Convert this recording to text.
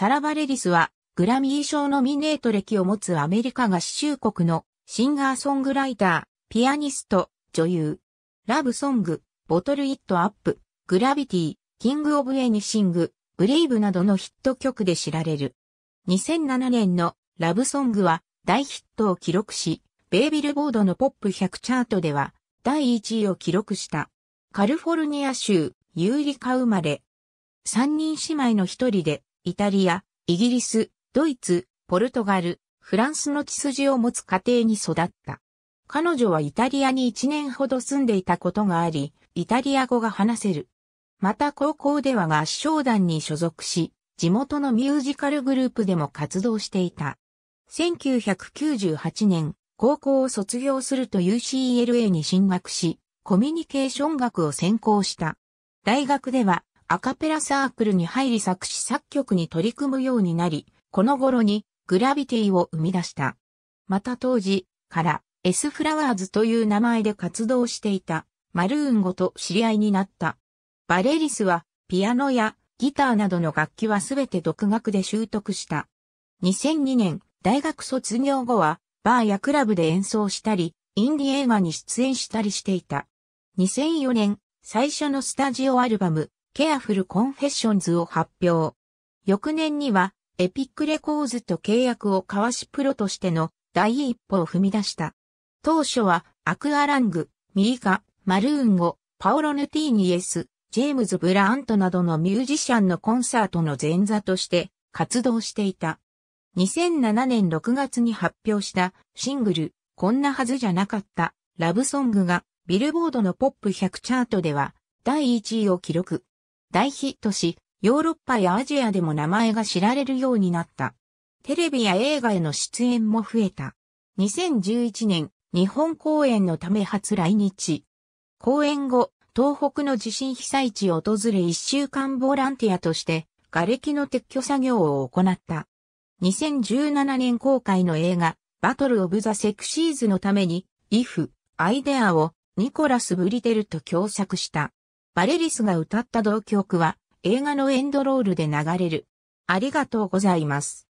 サラ・バレリスは、グラミー賞ノミネート歴を持つアメリカ合衆国のシンガーソングライター、ピアニスト、女優。ラブソング、ボトルイットアップ、グラビティ、キングオブエニシング、ブレイブなどのヒット曲で知られる。2007年のラブソングは大ヒットを記録し、ベイビルボードのポップ100チャートでは第1位を記録した。カルフォルニア州ユーリカ生まれ。3人姉妹の一人でイタリア、イギリス、ドイツ、ポルトガル、フランスの血筋を持つ家庭に育った。彼女はイタリアに1年ほど住んでいたことがあり、イタリア語が話せる。また高校では合唱団に所属し、地元のミュージカルグループでも活動していた。1998年、高校を卒業すると UCLA に進学し、コミュニケーション学を専攻した。大学ではアカペラサークルに入り作詞作曲に取り組むようになり、この頃にグラビティを生み出した。また当時からエスフラワーズという名前で活動していたマルーンごと知り合いになった。バレリスはピアノやギターなどの楽器はすべて独学で習得した。2002年、大学卒業後は、バーやクラブで演奏したり、インディ映画に出演したりしていた。2004年、最初のスタジオアルバム、ケアフルコンフェッションズを発表。翌年には、エピックレコーズと契約を交わしプロとしての第一歩を踏み出した。当初は、アクアラング、ミリカ、マルーンゴ、パオロ・ヌティーニエス、ジェームズ・ブラントなどのミュージシャンのコンサートの前座として活動していた。2007年6月に発表したシングル、こんなはずじゃなかったラブソングがビルボードのポップ100チャートでは第1位を記録。大ヒットし、ヨーロッパやアジアでも名前が知られるようになった。テレビや映画への出演も増えた。2011年、日本公演のため初来日。公演後、東北の地震被災地を訪れ一週間ボランティアとして、瓦礫の撤去作業を行った。2017年公開の映画、バトル・オブ・ザ・セクシーズのために、イフ、アイデアをニコラス・ブリテルと共作した。バレリスが歌った同曲は映画のエンドロールで流れる。ありがとうございます。